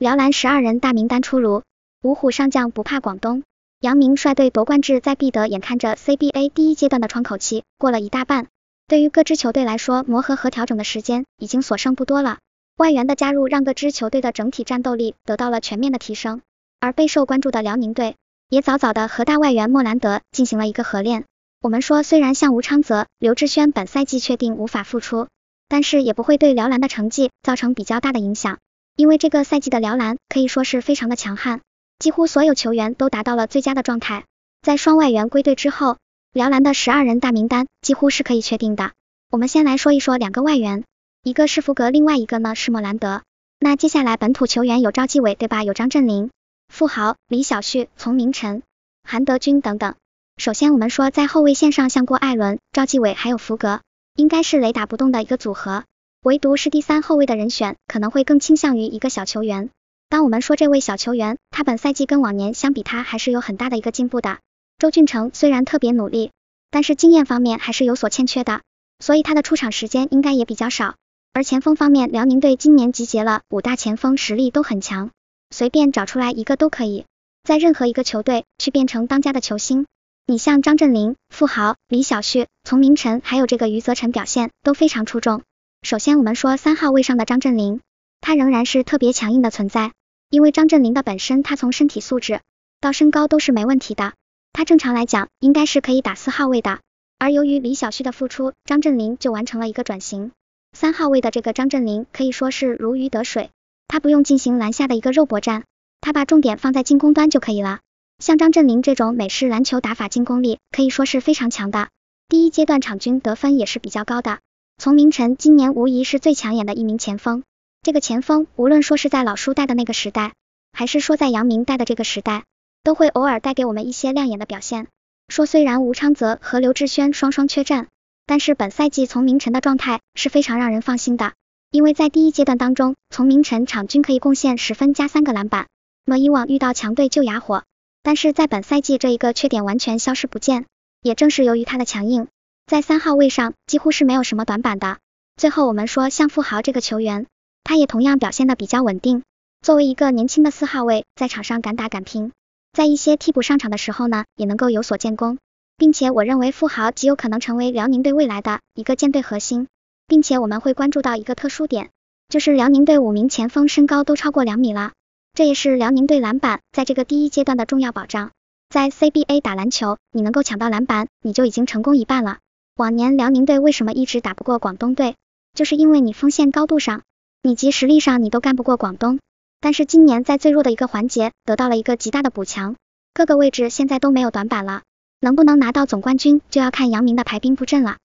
辽篮十二人大名单出炉，五虎上将不怕广东，杨鸣率队夺冠志在必得。眼看着 CBA 第一阶段的窗口期过了一大半，对于各支球队来说，磨合和调整的时间已经所剩不多了。外援的加入让各支球队的整体战斗力得到了全面的提升，而备受关注的辽宁队也早早的和大外援莫兰德进行了一个合练。我们说，虽然像吴昌泽、刘志轩本赛季确定无法复出，但是也不会对辽篮的成绩造成比较大的影响。因为这个赛季的辽篮可以说是非常的强悍，几乎所有球员都达到了最佳的状态。在双外援归队之后，辽篮的十二人大名单几乎是可以确定的。我们先来说一说两个外援，一个是福格，另外一个呢是莫兰德。那接下来本土球员有赵继伟，对吧？有张镇麟、富豪、李晓旭、丛明晨、韩德君等等。首先我们说在后卫线上，像郭艾伦、赵继伟还有福格，应该是雷打不动的一个组合。唯独是第三后卫的人选，可能会更倾向于一个小球员。当我们说这位小球员，他本赛季跟往年相比，他还是有很大的一个进步的。周俊成虽然特别努力，但是经验方面还是有所欠缺的，所以他的出场时间应该也比较少。而前锋方面，辽宁队今年集结了五大前锋，实力都很强，随便找出来一个都可以在任何一个球队去变成当家的球星。你像张镇麟、付豪、李晓旭、丛明晨，还有这个余泽辰，表现都非常出众。首先，我们说三号位上的张镇麟，他仍然是特别强硬的存在，因为张镇麟的本身他从身体素质到身高都是没问题的，他正常来讲应该是可以打四号位的。而由于李晓旭的付出，张镇麟就完成了一个转型，三号位的这个张镇麟可以说是如鱼得水，他不用进行篮下的一个肉搏战，他把重点放在进攻端就可以了。像张镇麟这种美式篮球打法，进攻力可以说是非常强的，第一阶段场均得分也是比较高的。丛明晨今年无疑是最抢眼的一名前锋。这个前锋无论说是在老叔带的那个时代，还是说在杨鸣带的这个时代，都会偶尔带给我们一些亮眼的表现。说虽然吴昌泽和刘志轩双双缺战，但是本赛季丛明晨的状态是非常让人放心的。因为在第一阶段当中，丛明晨场均可以贡献十分加三个篮板。么以往遇到强队就哑火，但是在本赛季这一个缺点完全消失不见。也正是由于他的强硬。在三号位上几乎是没有什么短板的。最后我们说，像富豪这个球员，他也同样表现的比较稳定。作为一个年轻的四号位，在场上敢打敢拼，在一些替补上场的时候呢，也能够有所建功。并且我认为富豪极有可能成为辽宁队未来的一个舰队核心。并且我们会关注到一个特殊点，就是辽宁队五名前锋身高都超过两米了，这也是辽宁队篮板在这个第一阶段的重要保障。在 CBA 打篮球，你能够抢到篮板，你就已经成功一半了。往年辽宁队为什么一直打不过广东队？就是因为你锋线高度上，以及实力上，你都干不过广东。但是今年在最弱的一个环节得到了一个极大的补强，各个位置现在都没有短板了。能不能拿到总冠军，就要看杨鸣的排兵布阵了。